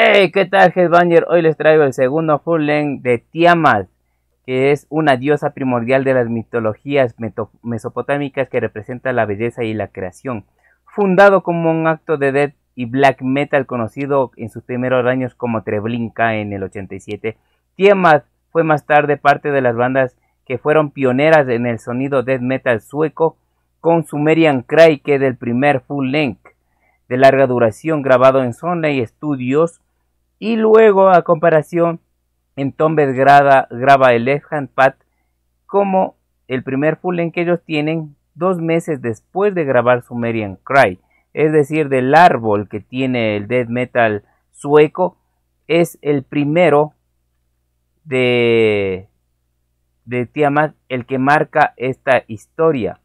Hey, ¿qué tal Headbanger? Hoy les traigo el segundo full length de Tiamat, que es una diosa primordial de las mitologías mesopotámicas que representa la belleza y la creación. Fundado como un acto de death y black metal conocido en sus primeros años como Treblinka en el 87, Tiamat fue más tarde parte de las bandas que fueron pioneras en el sonido death metal sueco con Sumerian Cry, que es el primer full length de larga duración grabado en Sony Studios y luego, a comparación, en graba, graba el Left Hand Path como el primer full en que ellos tienen dos meses después de grabar Sumerian Cry. Es decir, del árbol que tiene el death metal sueco, es el primero de, de Tiamat el que marca esta historia.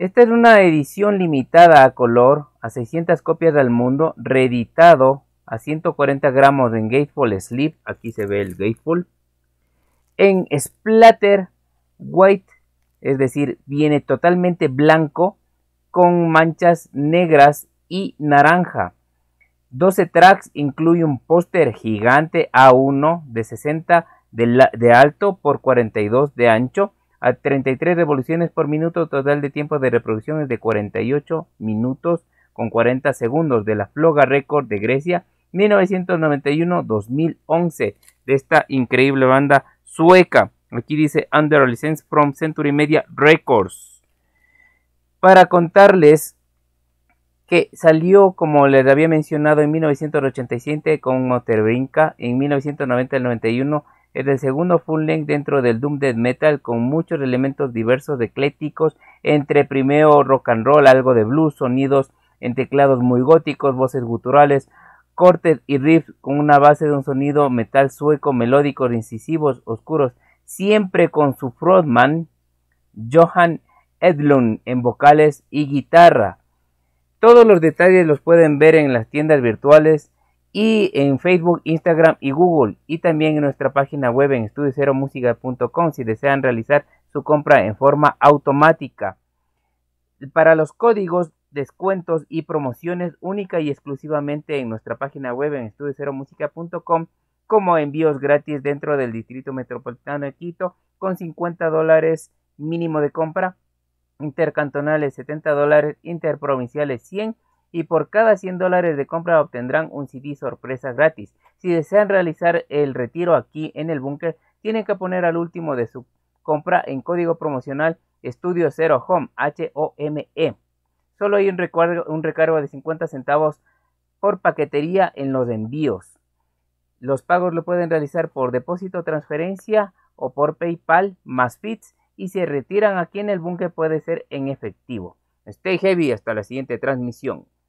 Esta es una edición limitada a color a 600 copias del mundo, reeditado a 140 gramos en Gatefold Sleep, aquí se ve el Gatefold, en Splatter White, es decir, viene totalmente blanco con manchas negras y naranja. 12 tracks incluye un póster gigante A1 de 60 de alto por 42 de ancho a 33 revoluciones por minuto, total de tiempo de reproducción es de 48 minutos con 40 segundos de la Floga Record de Grecia 1991-2011 de esta increíble banda sueca. Aquí dice Under License from Century Media Records. Para contarles que salió, como les había mencionado, en 1987 con Otterbrinka. en 1990 91 es El segundo full length dentro del Doom Dead Metal con muchos elementos diversos eclécticos, entre primero rock and roll, algo de blues, sonidos en teclados muy góticos, voces guturales, cortes y riffs con una base de un sonido metal sueco, melódicos, incisivos, oscuros, siempre con su frontman Johan Edlund en vocales y guitarra. Todos los detalles los pueden ver en las tiendas virtuales y en Facebook, Instagram y Google y también en nuestra página web en estudioceromusica.com si desean realizar su compra en forma automática. Para los códigos, descuentos y promociones única y exclusivamente en nuestra página web en estudioceromusica.com como envíos gratis dentro del Distrito Metropolitano de Quito con 50 dólares mínimo de compra, intercantonales 70 dólares, interprovinciales 100 y por cada 100 dólares de compra obtendrán un CD sorpresa gratis. Si desean realizar el retiro aquí en el búnker, tienen que poner al último de su compra en código promocional Estudio Zero Home, H-O-M-E. Solo hay un recargo, de 50 centavos por paquetería en los envíos. Los pagos lo pueden realizar por depósito, transferencia o por PayPal más FITS y si retiran aquí en el búnker puede ser en efectivo. Stay heavy hasta la siguiente transmisión.